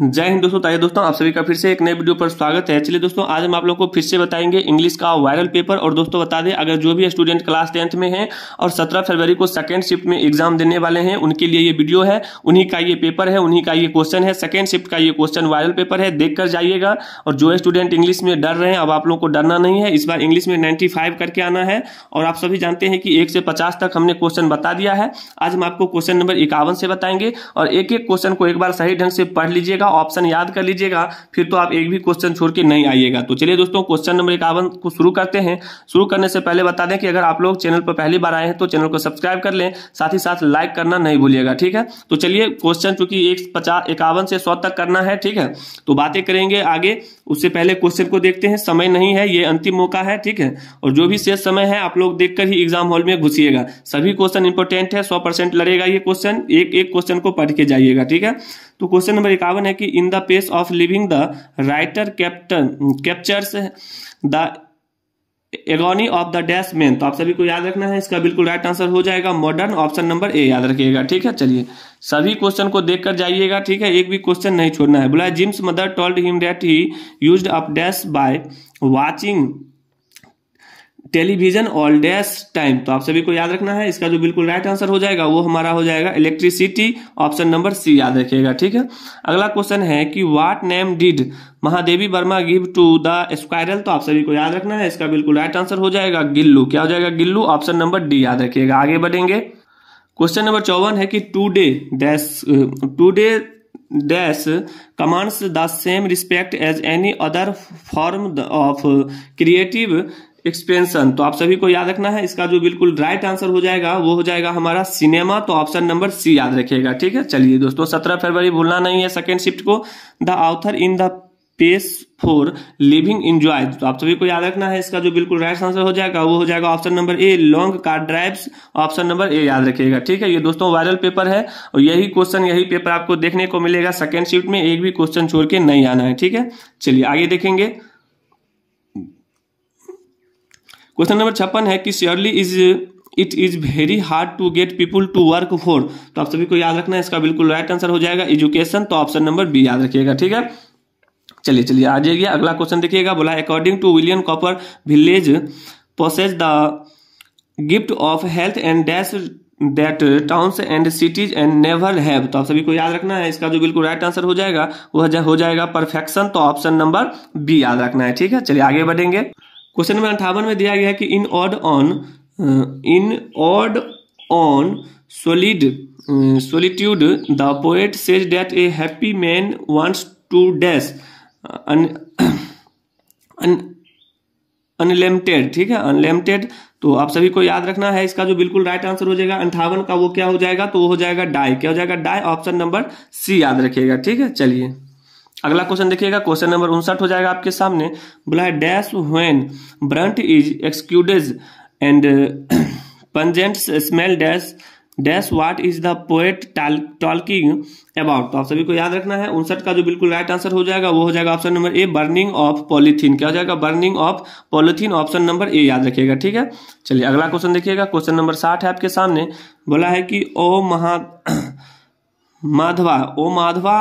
जय हिंद दोस्तों ताजा दोस्तों आप सभी का फिर से एक नए वीडियो पर स्वागत है चलिए दोस्तों आज हम आप लोगों को फिर से बताएंगे इंग्लिश का वायरल पेपर और दोस्तों बता दें अगर जो भी स्टूडेंट क्लास टेंथ में हैं और 17 फरवरी को सेकंड शिफ्ट में एग्जाम देने वाले हैं उनके लिए ये वीडियो है उन्हीं का ये पेपर है उन्हीं का ये क्वेश्चन है सेकेंड शिफ्ट का ये क्वेश्चन वायरल पेपर है देख जाइएगा और जो स्टूडेंट इंग्लिश में डर रहे हैं अब आप लोग को डरना नहीं है इस बार इंग्लिश में नाइन्टी करके आना है और आप सभी जानते हैं कि एक से पचास तक हमने क्वेश्चन बता दिया है आज हम आपको क्वेश्चन नंबर इक्यावन से बताएंगे और एक एक क्वेश्चन को एक बार सही ढंग से पढ़ लीजिएगा का ऑप्शन याद कर लीजिएगा फिर तो आप एक भी क्वेश्चन छोड़ के नहीं आइएगा तो चलिए दोस्तों क्वेश्चन नंबर इक्यावन को शुरू करते हैं शुरू करने से पहले बता दें कि अगर आप लोग चैनल पर पहली बार आए हैं तो चैनल को सब्सक्राइब कर लें साथ ही साथ लाइक करना नहीं भूलिएगा ठीक है तो चलिए क्वेश्चन चूंकि एक पचास इक्यावन से सौ तक करना है ठीक है तो बातें करेंगे आगे उससे पहले क्वेश्चन को देखते हैं समय नहीं है ये अंतिम मौका है ठीक है और जो भी शेष समय है आप लोग देखकर ही एग्जाम हॉल में घुसिएगा सभी क्वेश्चन इंपोर्टेंट है सौ लड़ेगा ये क्वेश्चन एक एक क्वेश्चन को पढ़ के जाइएगा ठीक है तो क्वेश्चन नंबर इक्यावन है कि in the pace of living the writer captain captures the agony of the dash man तो आप सभी को याद रखना है इसका बिल्कुल राइट आंसर हो जाएगा मॉडर्न ऑप्शन नंबर ए याद रखिएगा ठीक है चलिए सभी क्वेश्चन को देखकर जाइएगा ठीक है एक भी क्वेश्चन नहीं छोड़ना है बोला Jim's mother told him that he used up dash by watching television all dash time तो आप सभी को याद रखना है इसका जो बिल्कुल राइट आंसर हो जाएगा वो हमारा हो जाएगा इलेक्ट्रिसिटी ऑप्शन नंबर सी याद रखिएगा ठीक है अगला क्वेश्चन है कि what name did Mahadevi Verma give to the squirrel तो आप सभी को याद रखना है इसका बिल्कुल राइट आंसर हो जाएगा गिल्लू क्या हो जाएगा गिल्लू ऑप्शन नंबर डी याद रखिएगा आगे बढ़ेंगे क्वेश्चन नंबर चौवन है कि today dash today dash commands the same respect as any other form of creative expansion तो आप सभी को याद रखना है इसका जो बिल्कुल राइट आंसर हो जाएगा वो हो जाएगा हमारा सिनेमा तो ऑप्शन नंबर सी याद रखिएगा ठीक है चलिए दोस्तों सत्रह फरवरी भूलना नहीं है सेकेंड शिफ्ट को the author in the pace for living enjoy तो आप सभी को याद रखना है इसका जो बिल्कुल राइट आंसर हो जाएगा वो हो जाएगा option number A long car drives option number A याद रखिएगा ठीक है ये दोस्तों वायरल पेपर है और यही क्वेश्चन यही पेपर आपको देखने को मिलेगा सेकेंड शिफ्ट में एक भी क्वेश्चन छोड़ के नहीं आना है ठीक है चलिए आगे देखेंगे क्वेश्चन नंबर छप्पन है कि surely is it is very hard to get people to work for तो आप सभी को याद रखना है इसका बिल्कुल राइट आंसर हो जाएगा एजुकेशन तो ऑप्शन नंबर बी याद रखिएगा ठीक है चलिए चलिए आ जाइए अगला क्वेश्चन देखिएगा बोला according to William Cowper village possess the gift of health and dash that towns and cities and never have तो आप सभी को याद रखना है इसका जो बिल्कुल राइट आंसर हो जाएगा वह हो जाएगा परफेक्शन तो ऑप्शन नंबर बी याद रखना है ठीक है चलिए आगे बढ़ेंगे क्वेश्चन नंबर अंठावन में दिया गया है कि in ode on in ode on solid solitude the poet says that a happy man wants to dash unlimited ठीक है अनलिमिटेड तो आप सभी को याद रखना है इसका जो बिल्कुल राइट आंसर हो जाएगा अंठावन का वो क्या हो जाएगा तो वो हो जाएगा डाई क्या हो जाएगा डाई ऑप्शन नंबर सी याद रखिएगा ठीक है चलिए अगला क्वेश्चन देखिएगा क्वेश्चन नंबर उनसठ हो जाएगा आपके सामने बोला है dash when burnt is exudes and pungent smell dash dash what is the poet talking about तो आप सभी को याद रखना है उनसठ का जो बिल्कुल राइट आंसर हो जाएगा वो हो जाएगा option number A burning of polythene क्या हो जाएगा burning of polythene option number A याद रखिएगा ठीक है चलिए अगला क्वेश्चन देखिएगा क्वेश्चन नंबर साठ है आपके सामने बोला है कि ओ महा माधवा ओ माधवा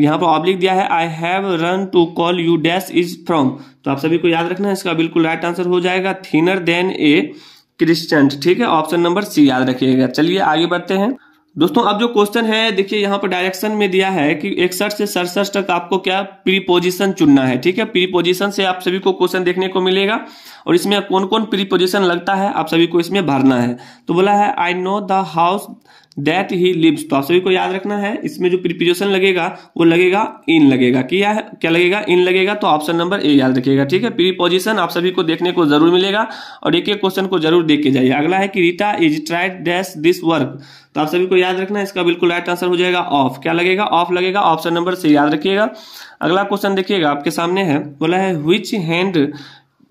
यहाँ पर ऑब्लिक दिया है I have run to call you dash is from तो आप सभी को याद रखना है इसका बिल्कुल राइट आंसर हो जाएगा थिनर देन ए क्रिश्चन ठीक है ऑप्शन नंबर सी याद रखिएगा चलिए आगे बढ़ते हैं दोस्तों अब जो क्वेश्चन है देखिए यहाँ पर डायरेक्शन में दिया है कि इकसठ से सड़सठ तक आपको क्या प्रीपोजिशन चुनना है ठीक है प्रीपोजिशन से आप सभी को क्वेश्चन देखने को मिलेगा और इसमें कौन कौन प्रीपोजिशन लगता है आप सभी को इसमें भरना है तो बोला है I know the house that he lives तो आप सभी को याद रखना है इसमें जो प्रिपोजिशन लगेगा वो लगेगा इन लगेगा क्या क्या लगेगा इन लगेगा तो ऑप्शन नंबर ए याद रखिएगा ठीक है प्रीपोजिशन आप सभी को देखने को जरूर मिलेगा और एक एक क्वेश्चन को जरूर देख के जाइए अगला है कि Rita is tried dash this work तो आप सभी को याद रखना है इसका बिल्कुल राइट आंसर हो जाएगा ऑफ क्या लगेगा ऑफ लगेगा ऑप्शन नंबर से याद रखिएगा अगला क्वेश्चन देखिएगा आपके सामने है बोला है which hand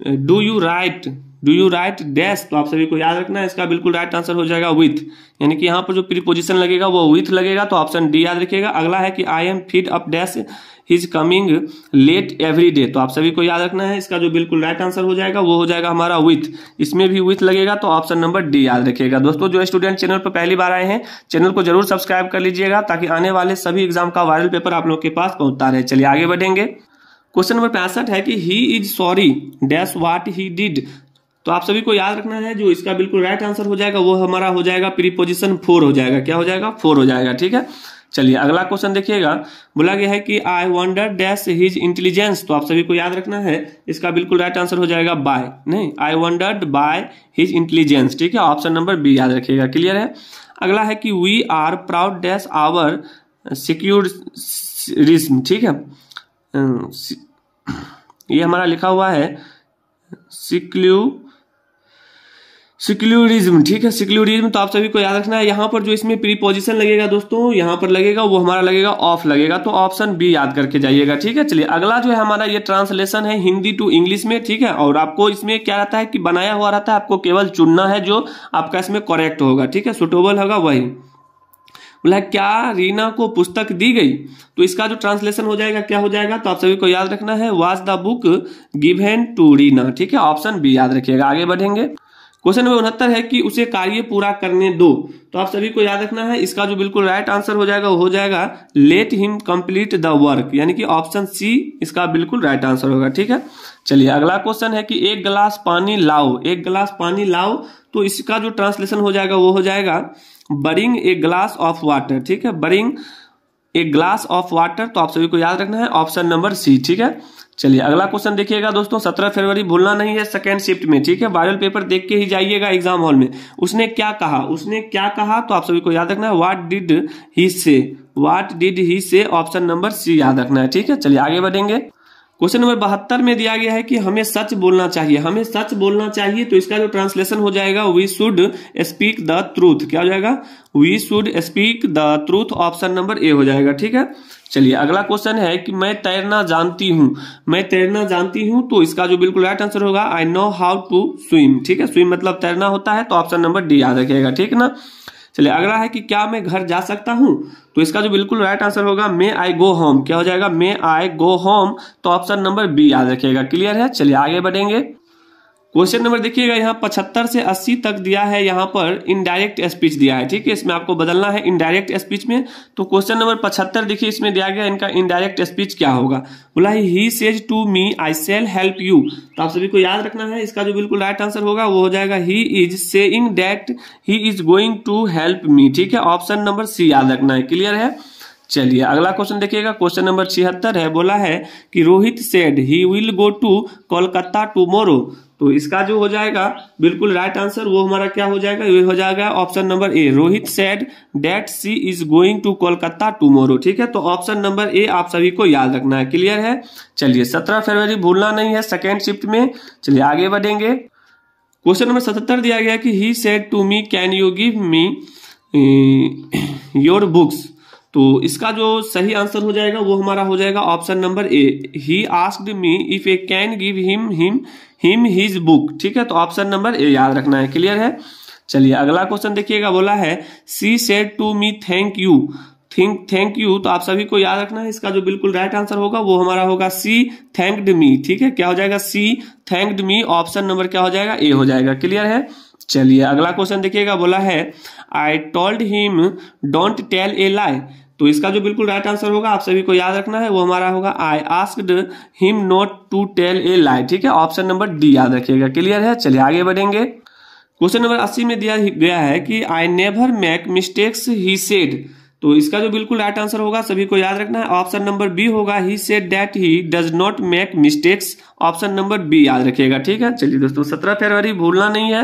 do you write do you write dash तो आप सभी को याद रखना है इसका बिल्कुल राइट आंसर हो जाएगा विथ यानी कि यहाँ पर जो प्रीपोजिशन लगेगा वो विथ लगेगा तो ऑप्शन डी याद रखिएगा अगला है कि I am fed up dash is coming late every day तो आप सभी को याद रखना है इसका जो बिल्कुल राइट आंसर हो जाएगा वो हो जाएगा हमारा विथ इसमें भी विथ लगेगा तो ऑप्शन नंबर डी याद रखिएगा दोस्तों जो स्टूडेंट चैनल पर पहली बार आए हैं चैनल को जरूर सब्सक्राइब कर लीजिएगा ताकि आने वाले सभी एग्जाम का वायरल पेपर आप लोग के पास पहुंचता रहे चलिए आगे बढ़ेंगे क्वेश्चन नंबर पैंसठ है कि he is sorry dash what he did तो आप सभी को याद रखना है जो इसका बिल्कुल राइट आंसर हो जाएगा वो हमारा हो जाएगा प्रीपोजिशन फोर हो जाएगा क्या हो जाएगा फोर हो जाएगा ठीक है चलिए अगला क्वेश्चन देखिएगा बोला गया है कि I wonder dash his intelligence तो आप सभी को याद रखना है इसका बिल्कुल राइट आंसर हो जाएगा बाय नहीं I wonder by his intelligence ठीक है ऑप्शन नंबर बी याद रखिएगा क्लियर है अगला है कि we are proud dash our secularism ठीक है ये हमारा लिखा हुआ है सिक्ल्यू सिक्युलरिज्म ठीक है सिक्युलरिज्म तो आप सभी को याद रखना है यहाँ पर जो इसमें प्रीपोजिशन लगेगा दोस्तों यहाँ पर लगेगा वो हमारा लगेगा ऑफ लगेगा तो ऑप्शन बी याद करके जाइएगा ठीक है चलिए अगला जो है हमारा ये ट्रांसलेशन है हिंदी टू इंग्लिश में ठीक है और आपको इसमें क्या रहता है कि बनाया हुआ रहता है आपको केवल चुनना है जो आपका इसमें करेक्ट होगा ठीक है सुटेबल होगा वही बोला क्या रीना को पुस्तक दी गई तो इसका जो ट्रांसलेशन हो जाएगा क्या हो जाएगा तो आप सभी को याद रखना है was the book given to Reena ठीक है ऑप्शन बी याद रखिएगा आगे बढ़ेंगे क्वेश्चन नंबर उनहत्तर है कि उसे कार्य पूरा करने दो तो आप सभी को याद रखना है इसका जो बिल्कुल राइट आंसर हो जाएगा वो हो जाएगा let him complete the work यानी कि ऑप्शन सी इसका बिल्कुल राइट आंसर होगा ठीक है चलिए अगला क्वेश्चन है कि एक गिलास पानी लाओ एक गिलास पानी लाओ तो इसका जो ट्रांसलेशन हो जाएगा वो हो जाएगा bring a glass of water ठीक है बरिंग एक ग्लास ऑफ वाटर तो आप सभी को याद रखना है ऑप्शन नंबर सी ठीक है चलिए अगला क्वेश्चन देखिएगा दोस्तों सत्रह फरवरी भूलना नहीं है सेकेंड शिफ्ट में ठीक है वायरल पेपर देख के ही जाइएगा एग्जाम हॉल में उसने क्या कहा उसने क्या कहा तो आप सभी को याद रखना है वाट डिड ही से वाट डिड ही से ऑप्शन नंबर सी याद रखना है ठीक है चलिए आगे बढ़ेंगे क्वेश्चन नंबर बहत्तर में दिया गया है कि हमें सच बोलना चाहिए हमें सच बोलना चाहिए तो इसका जो ट्रांसलेशन हो जाएगा we should speak the truth क्या हो जाएगा we should speak the truth option number A हो जाएगा ठीक है चलिए अगला क्वेश्चन है कि मैं तैरना जानती हूँ मैं तैरना जानती हूँ तो इसका जो बिल्कुल राइट आंसर होगा I know how to swim ठीक है स्विम मतलब तैरना होता है तो ऑप्शन नंबर डी याद रखिएगा ठीक ना चलिए अगला है कि क्या मैं घर जा सकता हूं तो इसका जो बिल्कुल राइट आंसर होगा मे आई गो होम क्या हो जाएगा मे आई गो होम तो ऑप्शन नंबर बी याद रखिएगा क्लियर है चलिए आगे बढ़ेंगे क्वेश्चन नंबर देखिएगा यहाँ पचहत्तर से अस्सी तक दिया है यहाँ पर इनडायरेक्ट स्पीच दिया है ठीक है इसमें आपको बदलना है इनडायरेक्ट स्पीच में तो क्वेश्चन नंबर पचहत्तर देखिए इसमें दिया गया इनका इनडायरेक्ट स्पीच क्या होगा बोला है he says to me I shall help you तो आप सभी को याद रखना है इसका जो बिल्कुल राइट आंसर होगा वो हो जाएगा he is saying that he is going to help me ठीक है ऑप्शन नंबर सी याद रखना है क्लियर है चलिए अगला क्वेश्चन देखिएगा क्वेश्चन नंबर छिहत्तर है बोला है कि Rohit said he will go to Kolkata tomorrow तो इसका जो हो जाएगा बिल्कुल राइट आंसर वो हमारा क्या हो जाएगा ये हो जाएगा option number A Rohit said that she is going to Kolkata tomorrow ठीक है तो ऑप्शन नंबर ए आप सभी को याद रखना है क्लियर है चलिए सत्रह फरवरी भूलना नहीं है सेकेंड शिफ्ट में चलिए आगे बढ़ेंगे क्वेश्चन नंबर सतहत्तर दिया गया कि he said to me can you give me your books तो इसका जो सही आंसर हो जाएगा वो हमारा हो जाएगा option number A he asked me if I can give him him him his book ठीक है तो ऑप्शन नंबर ए याद रखना है क्लियर है चलिए अगला क्वेश्चन देखिएगा बोला है she said to me thank you think thank you तो आप सभी को याद रखना है इसका जो बिल्कुल राइट आंसर होगा वो हमारा होगा सी थैंक्ड मी ठीक है क्या हो जाएगा she thanked me option number क्या हो जाएगा ए हो जाएगा क्लियर है चलिए अगला क्वेश्चन देखिएगा बोला है I told him don't tell a lie तो इसका जो बिल्कुल राइट आंसर होगा आप सभी को याद रखना है वो हमारा होगा I ask him not to tell a lie ठीक है ऑप्शन नंबर डी याद रखिएगा क्लियर है चलिए आगे बढ़ेंगे क्वेश्चन नंबर अस्सी में दिया गया है कि I never make mistakes he said तो इसका जो बिल्कुल राइट आंसर होगा सभी को याद रखना है ऑप्शन नंबर बी होगा he said that he does not make mistakes option number B याद रखिएगा ठीक है चलिए दोस्तों सत्रह फरवरी भूलना नहीं है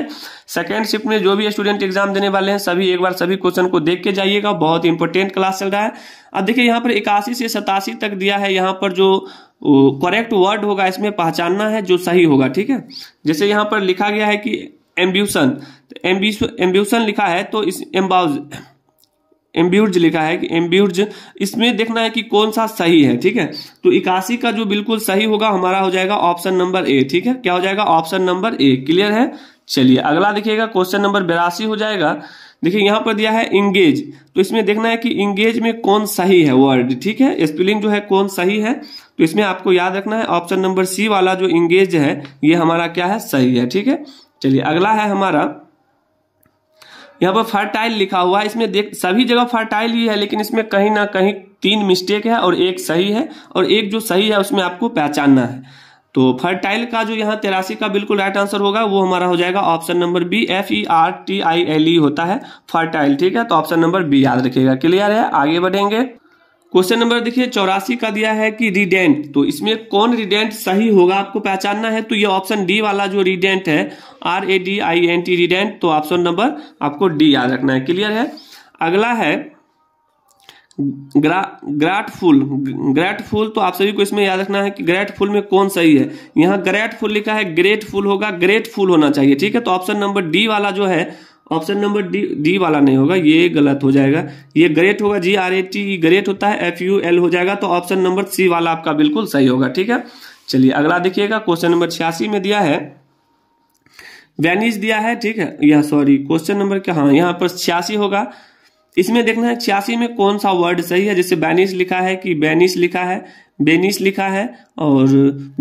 सेकेंड शिफ्ट में जो भी स्टूडेंट एग्जाम देने वाले हैं सभी एक बार सभी क्वेश्चन को देख के जाइएगा बहुत इंपॉर्टेंट क्लास चल रहा है अब देखिए यहाँ पर इक्यासी से सतासी तक दिया है यहाँ पर जो करेक्ट वर्ड होगा इसमें पहचानना है जो सही होगा ठीक है जैसे यहाँ पर लिखा गया है कि एम्ब्यूसन एम्ब्यूसन तो लिखा है तो इस एम्बाउज एम्ब्यूर्ज लिखा है कि एम्ब्यूर्ज इसमें देखना है कि कौन सा सही है ठीक है तो इक्यासी का जो बिल्कुल सही होगा हमारा हो जाएगा ऑप्शन नंबर ए ठीक है क्या हो जाएगा ऑप्शन नंबर ए क्लियर है चलिए अगला देखिएगा क्वेश्चन नंबर बिरासी हो जाएगा देखिए यहाँ पर दिया है इंगेज तो इसमें देखना है कि इंगेज में कौन सही है वर्ड ठीक है स्पेलिंग जो है कौन सही है तो इसमें आपको याद रखना है ऑप्शन नंबर सी वाला जो इंगेज है ये हमारा क्या है सही है ठीक है चलिए अगला है हमारा यहाँ पर फर्टाइल लिखा हुआ है इसमें देख सभी जगह फर्टाइल ही है लेकिन इसमें कहीं ना कहीं तीन मिस्टेक है और एक सही है और एक जो सही है उसमें आपको पहचानना है तो फर्टाइल का जो यहाँ तेरासी का बिल्कुल राइट आंसर होगा वो हमारा हो जाएगा option number B F E R T I L E होता है फर्टाइल ठीक है तो ऑप्शन नंबर बी याद रखिएगा क्लियर है आगे बढ़ेंगे क्वेश्चन नंबर देखिए चौरासी का दिया है कि रीडेंट तो इसमें कौन रीडेंट सही होगा आपको पहचानना है तो ये ऑप्शन डी वाला जो रिडेंट है R A D I N T rident तो ऑप्शन नंबर आपको डी याद रखना है क्लियर है अगला है ग्रेटफुल ग्रेटफुल तो आप सभी को इसमें याद रखना है कि ग्रेटफुल में कौन सही है यहाँ ग्रेटफुल लिखा है ग्रेटफुल होगा ग्रेटफुल होना चाहिए ठीक है तो ऑप्शन नंबर डी वाला जो है ऑप्शन नंबर डी डी वाला नहीं होगा ये गलत हो जाएगा ये ग्रेट होगा G R A T great होता है एफ यू एल हो जाएगा तो ऑप्शन नंबर सी वाला आपका बिल्कुल सही होगा ठीक है चलिए अगला देखिएगा क्वेश्चन नंबर छियासी में दिया है वेनिस दिया है ठीक है यह सॉरी क्वेश्चन नंबर क्या हाँ यहाँ पर छियासी होगा इसमें देखना है छियासी में कौन सा वर्ड सही है जैसे बैनिश लिखा है कि बैनिश लिखा है बेनिश लिखा है और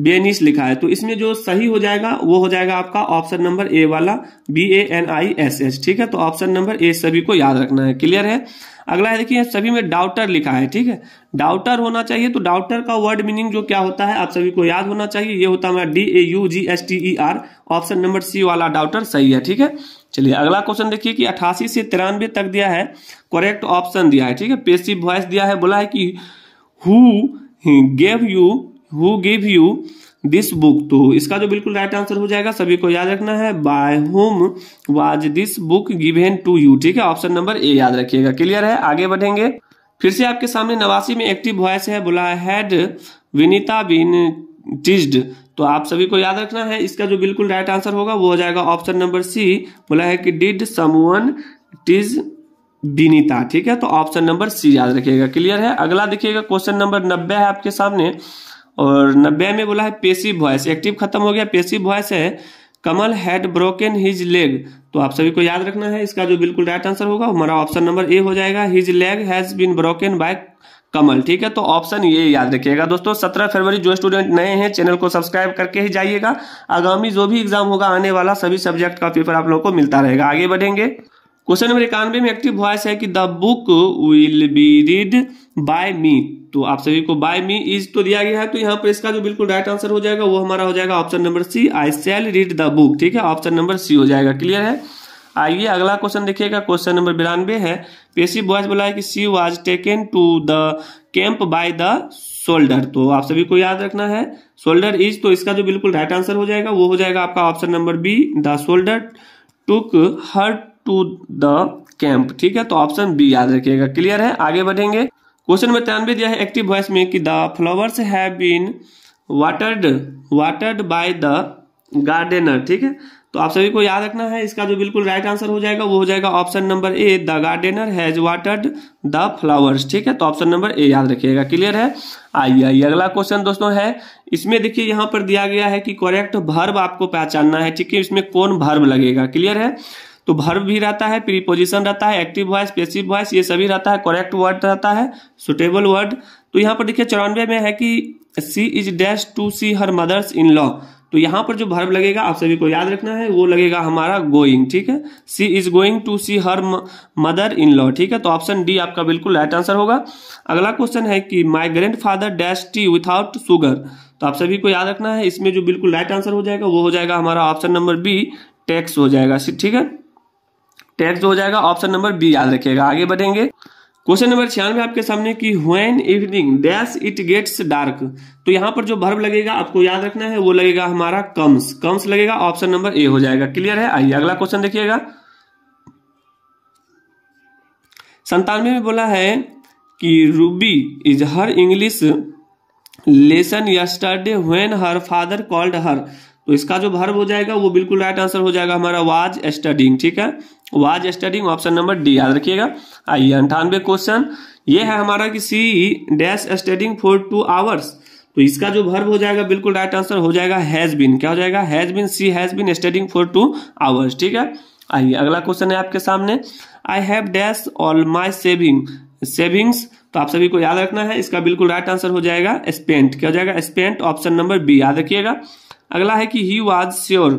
बेनिश लिखा है तो इसमें जो सही हो जाएगा वो हो जाएगा आपका ऑप्शन नंबर ए वाला B A N I S H ठीक है तो ऑप्शन नंबर ए सभी को याद रखना है क्लियर है अगला है देखिए सभी में डाउटर लिखा है ठीक है डाउटर होना चाहिए तो डाउटर का वर्ड मीनिंग जो क्या होता है आप सभी को याद होना चाहिए ये होता है D A U G S T E R option number C वाला डाउटर सही है ठीक है चलिए अगला क्वेश्चन देखिए कि अठासी से तिरानवे तक दिया है करेक्ट ऑप्शन दिया है ठीक है पेसिव वॉइस दिया है बोला है कि who gave you who give you this book to इसका जो बिल्कुल राइट आंसर हो जाएगा सभी को याद रखना है by whom was this book given to you ठीक है ऑप्शन नंबर ए याद रखिएगा क्लियर है आगे बढ़ेंगे फिर से आपके सामने नवासी में एक्टिव वॉयस है बोला हैड विनीता बिन टिस्ड तो आप सभी को याद रखना है इसका जो बिल्कुल राइट आंसर होगा वो हो जाएगा ऑप्शन नंबर सी बोला है कि डिड समवन टिज विनीता ठीक है तो ऑप्शन नंबर सी याद रखिएगा क्लियर है अगला देखिएगा क्वेश्चन नंबर नब्बे है आपके सामने और नब्बे में बोला है पेसिव वॉयस एक्टिव खत्म हो गया पेसिव वॉयस है Kamal had broken his leg तो आप सभी को याद रखना है इसका जो बिल्कुल राइट आंसर होगा हमारा ऑप्शन नंबर ए हो जाएगा his leg has been broken by Kamal ठीक है तो ऑप्शन ये याद रखिएगा दोस्तों सत्रह फरवरी जो स्टूडेंट नए हैं चैनल को सब्सक्राइब करके ही जाइएगा आगामी जो भी एग्जाम होगा आने वाला सभी सब्जेक्ट का पेपर आप लोगों को मिलता रहेगा आगे बढ़ेंगे क्वेश्चन नंबर इक्यानवे में एक्टिव वॉयस है कि the book will be read by me तो आप सभी को बाय मी इज तो दिया गया है तो यहाँ पर इसका जो बिल्कुल राइट आंसर हो जाएगा वो हमारा हो जाएगा option number C I shall read the book ठीक है ऑप्शन नंबर सी हो जाएगा क्लियर है आइए अगला क्वेश्चन देखिएगा क्वेश्चन नंबर बिरानवे है पेशी बॉयज बोला है कि she was taken to the camp by the soldier तो आप सभी को याद रखना है शोल्डर इज तो इसका जो बिल्कुल राइट आंसर हो जाएगा वो हो जाएगा आपका option number B the soldier took her to the camp ठीक है तो ऑप्शन बी याद रखिएगा क्लियर है आगे बढ़ेंगे क्वेश्चन नंबर तिरानवे दिया है एक्टिव वॉइस में कि the flowers have been watered watered by the gardener ठीक है तो आप सभी को याद रखना है इसका जो बिल्कुल राइट आंसर हो जाएगा वो हो जाएगा option number A the gardener has watered the flowers ठीक है तो ऑप्शन नंबर ए याद रखिएगा क्लियर है आइए आइए अगला क्वेश्चन दोस्तों है इसमें देखिए यहाँ पर दिया गया है कि करेक्ट भर्व आपको पहचानना है ठीक है इसमें कौन भर्व लगेगा क्लियर है तो भर्व भी रहता है प्रीपोजिशन रहता है एक्टिव वॉइस पेसिव वॉइस ये सभी रहता है करेक्ट वर्ड रहता है सुटेबल वर्ड तो यहाँ पर देखिए चौरानवे में है कि she is dash to see her mothers in law तो यहाँ पर जो भर्व लगेगा आप सभी को याद रखना है वो लगेगा हमारा गोइंग ठीक है she is going to see her mother in law ठीक है तो ऑप्शन डी आपका बिल्कुल राइट आंसर होगा अगला क्वेश्चन है कि my grandfather dash tea without sugar तो आप सभी को याद रखना है इसमें जो बिल्कुल राइट आंसर हो जाएगा वो हो जाएगा हमारा ऑप्शन नंबर बी टैक्स हो जाएगा ठीक है टैक्स हो जाएगा ऑप्शन नंबर बी याद रखिएगा आगे बढ़ेंगे क्वेश्चन नंबर छियानवे आपके सामने की when evening dash it gets dark तो यहां पर जो भर्व लगेगा आपको याद रखना है वो लगेगा हमारा कम्स कम्स लगेगा ऑप्शन नंबर ए हो जाएगा क्लियर है आइए अगला क्वेश्चन देखिएगा संतानवे में बोला है कि Ruby is her English lesson yesterday when her father called her तो इसका जो भर्व हो जाएगा वो बिल्कुल राइट आंसर हो जाएगा हमारा वाज स्टडिंग ठीक है was studying option number D याद रखिएगा आइए अंठानवे क्वेश्चन ये है हमारा कि she dash studying for two hours तो इसका जो भर्व हो जाएगा बिल्कुल राइट आंसर हो जाएगा हैज बिन क्या हो जाएगा has been she has been studying for two hours ठीक है आइए अगला क्वेश्चन है आपके सामने I have dash all my saving savings तो आप सभी को याद रखना है इसका बिल्कुल राइट आंसर हो जाएगा स्पेंट क्या हो जाएगा स्पेंट ऑप्शन नंबर बी याद रखिएगा अगला है कि he was sure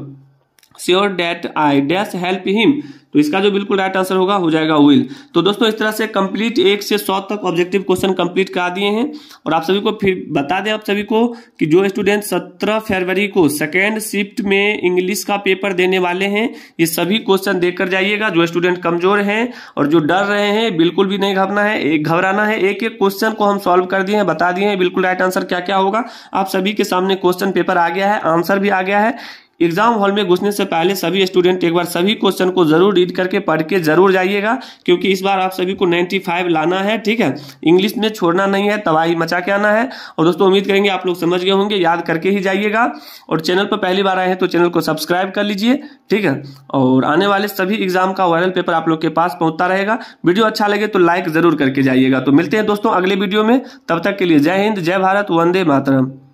sure that I dash help him तो इसका जो बिल्कुल राइट आंसर होगा हो जाएगा विल तो दोस्तों इस तरह से कंप्लीट एक से सौ तक ऑब्जेक्टिव क्वेश्चन कंप्लीट करा दिए हैं और आप सभी को फिर बता दें आप सभी को कि जो स्टूडेंट सत्रह फरवरी को सेकेंड शिफ्ट में इंग्लिश का पेपर देने वाले हैं ये सभी क्वेश्चन देकर जाइएगा जो स्टूडेंट कमजोर हैं और जो डर रहे हैं बिल्कुल भी नहीं घबराना है एक घबराना है एक एक क्वेश्चन को हम सॉल्व कर दिए हैं बता दिए हैं बिल्कुल राइट आंसर क्या क्या होगा आप सभी के सामने क्वेश्चन पेपर आ गया है आंसर भी आ गया है एग्जाम हॉल में घुसने से पहले सभी स्टूडेंट एक बार सभी क्वेश्चन को जरूर रीड करके पढ़ के जरूर जाइएगा क्योंकि इस बार आप सभी को 95 लाना है ठीक है इंग्लिश में छोड़ना नहीं है तबाही मचा के आना है और दोस्तों उम्मीद करेंगे आप लोग समझ गए होंगे याद करके ही जाइएगा और चैनल पर पहली बार आए हैं तो चैनल को सब्सक्राइब कर लीजिए ठीक है और आने वाले सभी एग्जाम का वायरल पेपर आप लोग के पास पहुंचता रहेगा वीडियो अच्छा लगे तो लाइक जरूर करके जाइएगा तो मिलते हैं दोस्तों अगले वीडियो में तब तक के लिए जय हिंद जय भारत वंदे मातरम